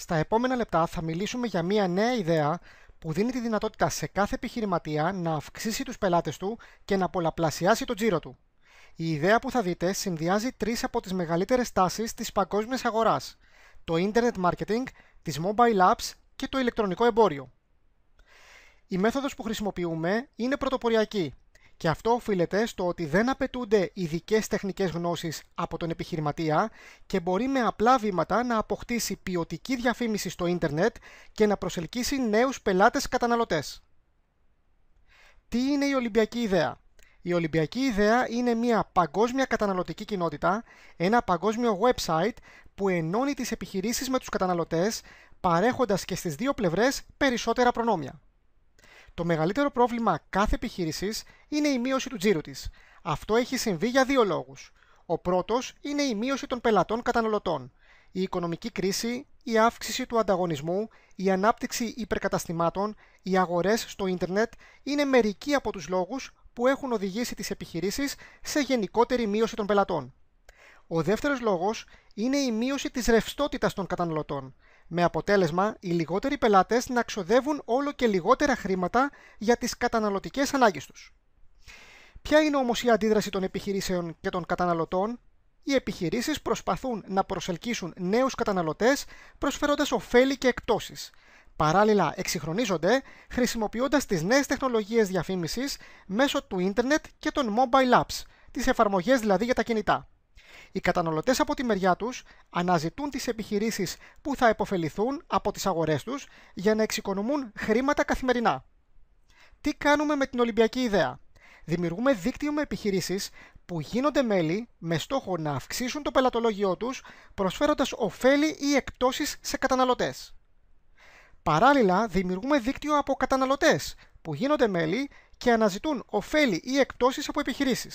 Στα επόμενα λεπτά θα μιλήσουμε για μια νέα ιδέα που δίνει τη δυνατότητα σε κάθε επιχειρηματία να αυξήσει τους πελάτες του και να πολλαπλασιάσει το τζίρο του. Η ιδέα που θα δείτε συνδυάζει τρεις από τις μεγαλύτερες τάσεις της παγκόσμιας αγοράς, το Internet Marketing, τις Mobile Apps και το ηλεκτρονικό εμπόριο. Η μέθοδος που χρησιμοποιούμε είναι πρωτοποριακή και αυτό οφείλεται στο ότι δεν απαιτούνται ειδικές τεχνικές γνώσεις από τον επιχειρηματία και μπορεί με απλά βήματα να αποκτήσει ποιοτική διαφήμιση στο ίντερνετ και να προσελκύσει νέους πελάτες καταναλωτές. Τι είναι η Ολυμπιακή Ιδέα. Η Ολυμπιακή Ιδέα είναι μια παγκόσμια καταναλωτική κοινότητα, ένα παγκόσμιο website που ενώνει τις επιχειρήσεις με τους καταναλωτές, παρέχοντας και στις δύο πλευρές περισσότερα προνόμια. Το μεγαλύτερο πρόβλημα κάθε επιχείρησης είναι η μείωση του τζίρου της. Αυτό έχει συμβεί για δύο λόγους. Ο πρώτος είναι η μείωση των πελατών καταναλωτών. Η οικονομική κρίση, η αύξηση του ανταγωνισμού, η ανάπτυξη υπερκαταστημάτων, οι αγορές στο ίντερνετ είναι μερικοί από τους λόγους που έχουν οδηγήσει τις επιχειρήσεις σε γενικότερη μείωση των πελατών. Ο δεύτερος λόγος είναι η μείωση της ρευστότητας των καταναλωτών με αποτέλεσμα οι λιγότεροι πελάτες να ξοδεύουν όλο και λιγότερα χρήματα για τις καταναλωτικές ανάγκες τους. Ποια είναι όμως η αντίδραση των επιχειρήσεων και των καταναλωτών? Οι επιχειρήσεις προσπαθούν να προσελκύσουν νέους καταναλωτές προσφέροντας ωφέλη και εκπτώσεις. Παράλληλα εξυγχρονίζονται χρησιμοποιώντας τις νέες τεχνολογίες διαφήμισης μέσω του ίντερνετ και των mobile apps, τις εφαρμογές δηλαδή για τα κινητά. Οι καταναλωτές από τη μεριά τους αναζητούν τις επιχειρήσεις που θα επωφεληθούν από τις αγορές τους για να εξοικονομούν χρήματα καθημερινά. Τι κάνουμε με την Ολυμπιακή ιδέα. Δημιουργούμε δίκτυο με επιχειρήσεις που γίνονται μέλη με στόχο να αυξήσουν το πελατολόγιο τους προσφέροντας ωφέλη ή εκπτώσεις σε καταναλωτές. Παράλληλα, δημιουργούμε δίκτυο από καταναλωτές που γίνονται μέλη και αναζητούν ωφέλη ή εκπτώσεις από επιχειρήσεις.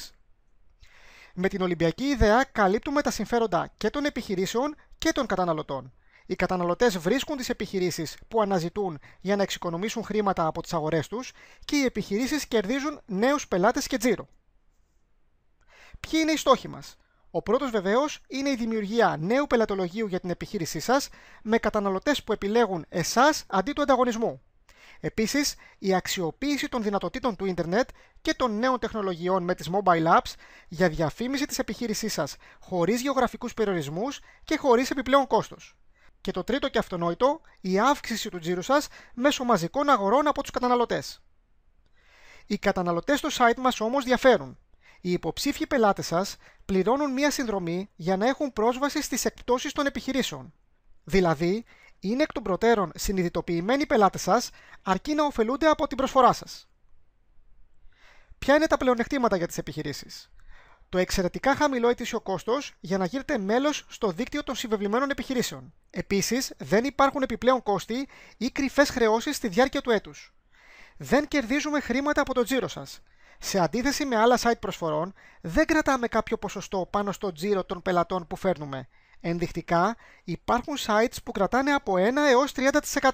Με την Ολυμπιακή ιδέα καλύπτουμε τα συμφέροντα και των επιχειρήσεων και των καταναλωτών. Οι καταναλωτές βρίσκουν τις επιχειρήσεις που αναζητούν για να εξοικονομήσουν χρήματα από τις αγορές τους και οι επιχειρήσεις κερδίζουν νέους πελάτες και τζίρο. Ποιοι είναι οι στόχοι μας, ο πρώτος βεβαίως είναι η δημιουργία νέου πελατολογίου για την επιχείρησή σας με καταναλωτές που επιλέγουν εσάς αντί του ανταγωνισμού. Επίσης, η αξιοποίηση των δυνατοτήτων του ίντερνετ και των νέων τεχνολογιών με τις mobile apps για διαφήμιση της επιχείρησής σας χωρίς γεωγραφικούς περιορισμούς και χωρίς επιπλέον κόστος. Και το τρίτο και αυτονόητο, η αύξηση του τζίρου σας μέσω μαζικών αγορών από τους καταναλωτές. Οι καταναλωτές στο site μας όμως διαφέρουν. Οι υποψήφιοι πελάτες σας πληρώνουν μία συνδρομή για να έχουν πρόσβαση στις εκπτώσεις των επιχειρήσεων. Δηλαδή, είναι εκ των προτέρων συνειδητοποιημένοι πελάτες σας, αρκεί να ωφελούνται από την προσφορά σας. Ποια είναι τα πλεονεκτήματα για τις επιχειρήσεις. Το εξαιρετικά χαμηλό ετήσιο κόστος για να γίνετε μέλος στο δίκτυο των συμβεβλημένων επιχειρήσεων. Επίσης, δεν υπάρχουν επιπλέον κόστη ή κρυφές χρεώσεις στη διάρκεια του έτους. Δεν κερδίζουμε χρήματα από το τζίρο σας. Σε αντίθεση με άλλα site προσφορών, δεν κρατάμε κάποιο ποσοστό πάνω στο τζίρο των πελατών που φέρνουμε Ενδεικτικά υπάρχουν sites που κρατάνε από 1 έως 30%.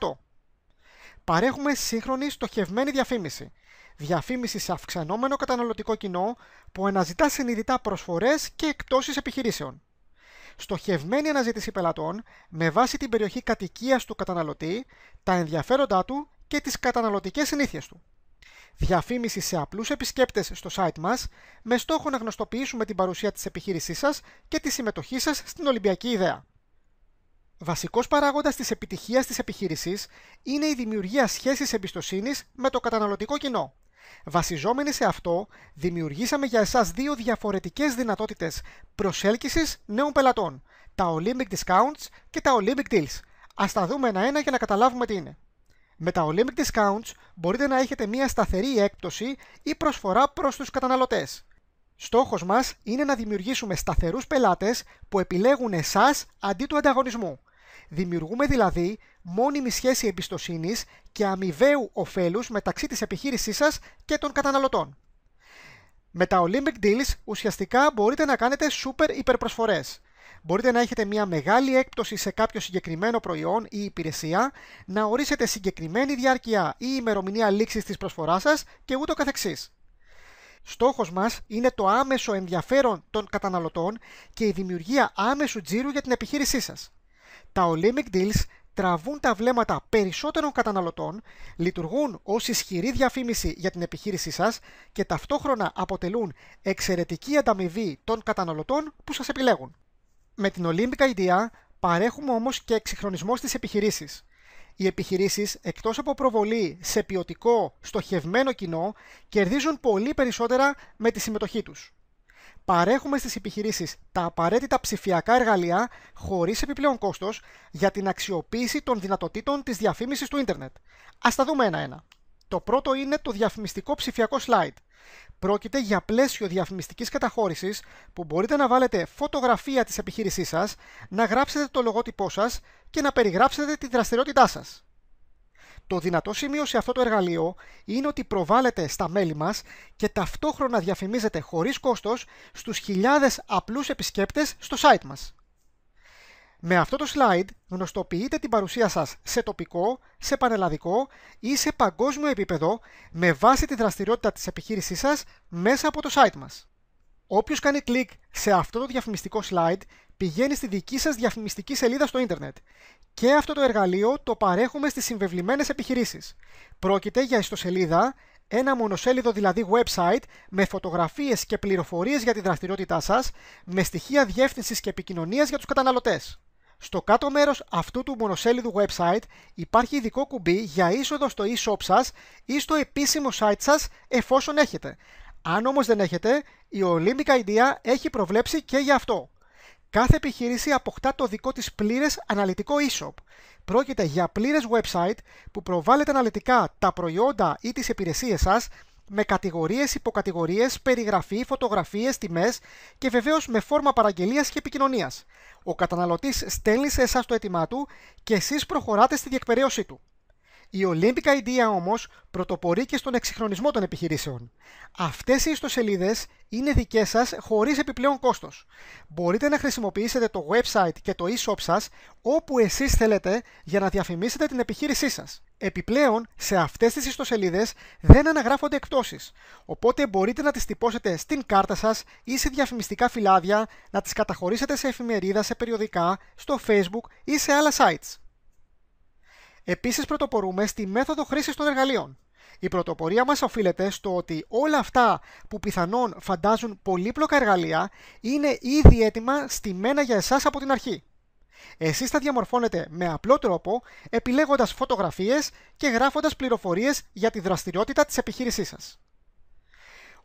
Παρέχουμε σύγχρονη στοχευμένη διαφήμιση. Διαφήμιση σε αυξανόμενο καταναλωτικό κοινό που αναζητά συνειδητά προσφορές και εκτόσεις επιχειρήσεων. Στοχευμένη αναζήτηση πελατών με βάση την περιοχή κατοικίας του καταναλωτή, τα ενδιαφέροντά του και τις καταναλωτικές συνήθειες του. Διαφήμιση σε απλούς επισκέπτες στο site μας με στόχο να γνωστοποιήσουμε την παρουσία της επιχείρησής σας και τη συμμετοχή σας στην Ολυμπιακή ιδέα. Βασικός παράγοντας της επιτυχίας της επιχείρησης είναι η δημιουργία σχέσης εμπιστοσύνης με το καταναλωτικό κοινό. Βασιζόμενοι σε αυτό, δημιουργήσαμε για εσάς δύο διαφορετικές δυνατότητες προσέλκυσης νέων πελατών, τα Olympic Discounts και τα Olympic Deals. Ας τα δούμε ένα-ένα για να καταλάβουμε τι είναι. Με τα Olympic Discounts μπορείτε να έχετε μια σταθερή έκπτωση ή προσφορά προς τους καταναλωτές. Στόχος μας είναι να δημιουργήσουμε σταθερούς πελάτες που επιλέγουν εσάς αντί του ανταγωνισμού. Δημιουργούμε δηλαδή μόνιμη σχέση εμπιστοσύνης και αμοιβαίου ωφέλους μεταξύ της επιχείρησής σας και των καταναλωτών. Με τα Olympic Deals ουσιαστικά μπορείτε να κάνετε super υπερπροσφορές μπορείτε να έχετε μια μεγάλη έκπτωση σε κάποιο συγκεκριμένο προϊόν ή υπηρεσία, να ορίσετε συγκεκριμένη διάρκεια ή ημερομηνία λήξης της προσφοράς σας και ούτω καθεξής. Στόχος μας είναι το άμεσο ενδιαφέρον των καταναλωτών και η δημιουργία άμεσου τζίρου για την επιχείρησή σας. Τα Olympic Deals τραβούν τα βλέμματα περισσότερων καταναλωτών, λειτουργούν ως ισχυρή διαφήμιση για την επιχείρησή σας και ταυτόχρονα αποτελούν εξαιρετική ανταμοιβή των καταναλωτών που σας επιλέγουν με την Olympic Idea παρέχουμε όμως και εξυγχρονισμό στις επιχειρήσεις. Οι επιχειρήσεις, εκτός από προβολή σε ποιοτικό, στοχευμένο κοινό, κερδίζουν πολύ περισσότερα με τη συμμετοχή τους. Παρέχουμε στις επιχειρήσεις τα απαραίτητα ψηφιακά εργαλεία χωρίς επιπλέον κόστος για την αξιοποίηση των δυνατοτήτων της διαφήμισης του ίντερνετ. Ας τα δούμε ένα-ένα. Το πρώτο είναι το διαφημιστικό ψηφιακό slide. Πρόκειται για πλαίσιο διαφημιστικής καταχώρησης που μπορείτε να βάλετε φωτογραφία της επιχείρησής σας, να γράψετε το λογότυπό σας και να περιγράψετε τη δραστηριότητά σας. Το δυνατό σημείο σε αυτό το εργαλείο είναι ότι προβάλλεται στα μέλη μας και ταυτόχρονα διαφημίζεται χωρίς κόστος στους χιλιάδες απλούς επισκέπτες στο site μας. Με αυτό το slide γνωστοποιείτε την παρουσία σας σε τοπικό, σε πανελλαδικό ή σε παγκόσμιο επίπεδο με βάση τη δραστηριότητα της επιχείρησής σας μέσα από το site μας. Όποιος κάνει κλικ σε αυτό το διαφημιστικό slide πηγαίνει στη δική σας διαφημιστική σελίδα στο ίντερνετ. Και αυτό το εργαλείο το παρέχουμε στις συμβεβλημένες επιχειρήσεις. Πρόκειται για ιστοσελίδα, ένα μονοσέλιδο δηλαδή website με φωτογραφίες και πληροφορίες για τη δραστηριότητά σας, με στοιχεία διεύθυνσης και επικοινωνίας για τους καταναλωτές. Στο κάτω μέρος αυτού του μονοσέλιδου website υπάρχει ειδικό κουμπί για είσοδο στο e-shop σας ή στο επίσημο site σας εφόσον έχετε. Αν όμως δεν έχετε, η Olympic Idea έχει προβλέψει και για αυτό. Κάθε επιχείρηση αποκτά το δικό της πλήρες αναλυτικό e-shop. Πρόκειται για πλήρες website που προβάλλεται αναλυτικά τα προϊόντα ή τις υπηρεσίες σας με κατηγορίες, υποκατηγορίες, περιγραφή, φωτογραφίες, τιμές και βεβαίως με φόρμα παραγγελίας και επικοινωνίας. Ο καταναλωτής στέλνει σε εσάς το αίτημά του και εσείς προχωράτε στη διεκπαιρέωσή του. Η Olympic Idea όμως πρωτοπορεί και στον εξυγχρονισμό των επιχειρήσεων. Αυτές οι ιστοσελίδες είναι δικές σας χωρίς επιπλέον κόστος. Μπορείτε να χρησιμοποιήσετε το website και το e-shop σας όπου εσείς θέλετε για να διαφημίσετε την επιχείρησή σας. Επιπλέον, σε αυτές τις ιστοσελίδες δεν αναγράφονται εκπτώσεις, οπότε μπορείτε να τις τυπώσετε στην κάρτα σας ή σε διαφημιστικά φυλάδια, να τις καταχωρήσετε σε εφημερίδα, σε περιοδικά, στο facebook ή σε άλλα sites. Επίσης πρωτοπορούμε στη μέθοδο χρήσης των εργαλείων. Η πρωτοπορία μας οφείλεται στο ότι όλα αυτά που πιθανόν φαντάζουν πολύπλοκα εργαλεία είναι ήδη έτοιμα στημένα για εσάς από την αρχή. Εσείς θα διαμορφώνετε με απλό τρόπο επιλέγοντας φωτογραφίες και γράφοντας πληροφορίες για τη δραστηριότητα της επιχείρησής σας.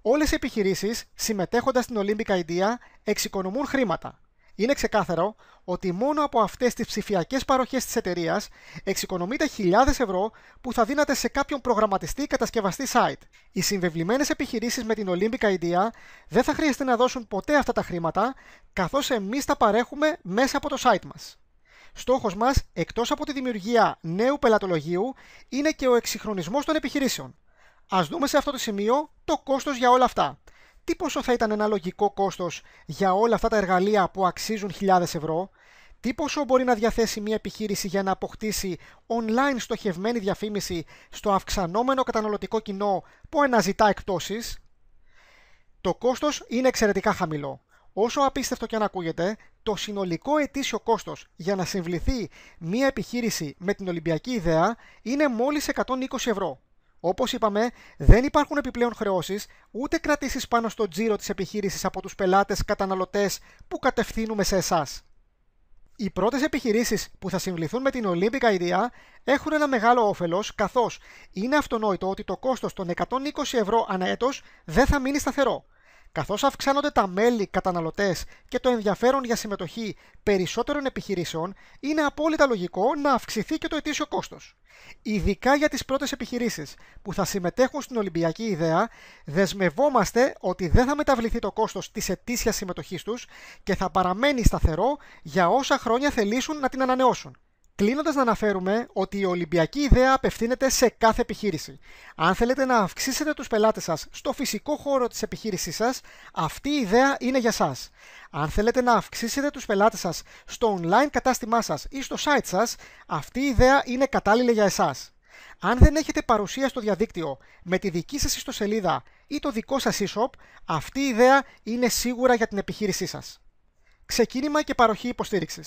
Όλες οι επιχειρήσεις συμμετέχοντας στην Olympic Idea εξοικονομούν χρήματα είναι ξεκάθαρο ότι μόνο από αυτές τις ψηφιακές παροχές της εταιρείας εξοικονομείται χιλιάδες ευρώ που θα δίνατε σε κάποιον προγραμματιστή ή κατασκευαστή site. Οι συμβεβλημένες επιχειρήσεις με την Olympic Idea δεν θα χρειαστεί να δώσουν ποτέ αυτά τα χρήματα, καθώς εμείς τα παρέχουμε μέσα από το site μας. Στόχος μας, εκτός από τη δημιουργία νέου πελατολογίου, είναι και ο εξυγχρονισμός των επιχειρήσεων. Ας δούμε σε αυτό το σημείο το κόστος για όλα αυτά τι ποσό θα ήταν ένα λογικό κόστος για όλα αυτά τα εργαλεία που αξίζουν χιλιάδες ευρώ, τι ποσό μπορεί να διαθέσει μια επιχείρηση για να αποκτήσει online στοχευμένη διαφήμιση στο αυξανόμενο καταναλωτικό κοινό που αναζητά εκπτώσεις. Το κόστος είναι εξαιρετικά χαμηλό. Όσο απίστευτο και αν ακούγεται, το συνολικό ετήσιο κόστος για να συμβληθεί μια επιχείρηση με την Ολυμπιακή ιδέα είναι μόλις 120 ευρώ. Όπως είπαμε, δεν υπάρχουν επιπλέον χρεώσεις ούτε κρατήσεις πάνω στο τζίρο της επιχείρησης από τους πελάτες καταναλωτές που κατευθύνουμε σε εσάς. Οι πρώτες επιχειρήσεις που θα συμβληθούν με την Olympic Idea έχουν ένα μεγάλο όφελος, καθώς είναι αυτονόητο ότι το κόστος των 120 ευρώ ανά έτος δεν θα μείνει σταθερό. Καθώς αυξάνονται τα μέλη, καταναλωτές και το ενδιαφέρον για συμμετοχή περισσότερων επιχειρήσεων, είναι απόλυτα λογικό να αυξηθεί και το ετήσιο κόστος. Ειδικά για τις πρώτες επιχειρήσεις που θα συμμετέχουν στην Ολυμπιακή ιδέα, δεσμευόμαστε ότι δεν θα μεταβληθεί το κόστος της ετήσιας συμμετοχής τους και θα παραμένει σταθερό για όσα χρόνια θελήσουν να την ανανεώσουν. Κλείνοντας, να αναφέρουμε ότι η Ολυμπιακή ιδέα απευθύνεται σε κάθε επιχείρηση. Αν θέλετε να αυξήσετε τους πελάτες σας στο φυσικό χώρο της επιχείρησής σας, αυτή η ιδέα είναι για σας. Αν θέλετε να αυξήσετε τους πελάτες σας στο online κατάστημά σας ή στο site σας, αυτή η ιδέα είναι κατάλληλη για εσάς. Αν δεν έχετε παρουσία στο διαδίκτυο με τη δική σας ιστοσελίδα ή το δικό σας e-shop, αυτή η το δικο σα e είναι σίγουρα για την επιχείρησή σας ξεκίνημα και παροχή υποστήριξης.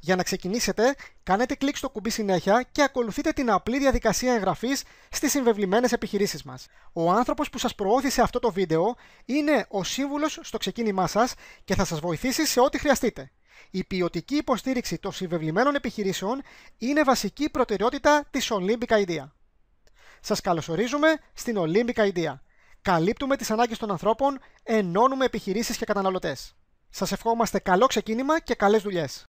Για να ξεκινήσετε, κάνετε κλικ στο κουμπί συνέχεια και ακολουθείτε την απλή διαδικασία εγγραφής στις συμβεβλημένες επιχειρήσεις μας. Ο άνθρωπος που σας προώθησε αυτό το βίντεο είναι ο σύμβουλος στο ξεκίνημά σας και θα σας βοηθήσει σε ό,τι χρειαστείτε. Η ποιοτική υποστήριξη των συμβεβλημένων επιχειρήσεων είναι βασική προτεραιότητα της Olympic Idea. Σας καλωσορίζουμε στην Olympic Idea. Καλύπτουμε τις ανάγκες των ανθρώπων, ενώνουμε επιχειρήσεις και καταναλωτές. Σας ευχόμαστε καλό ξεκίνημα και καλές δουλειές.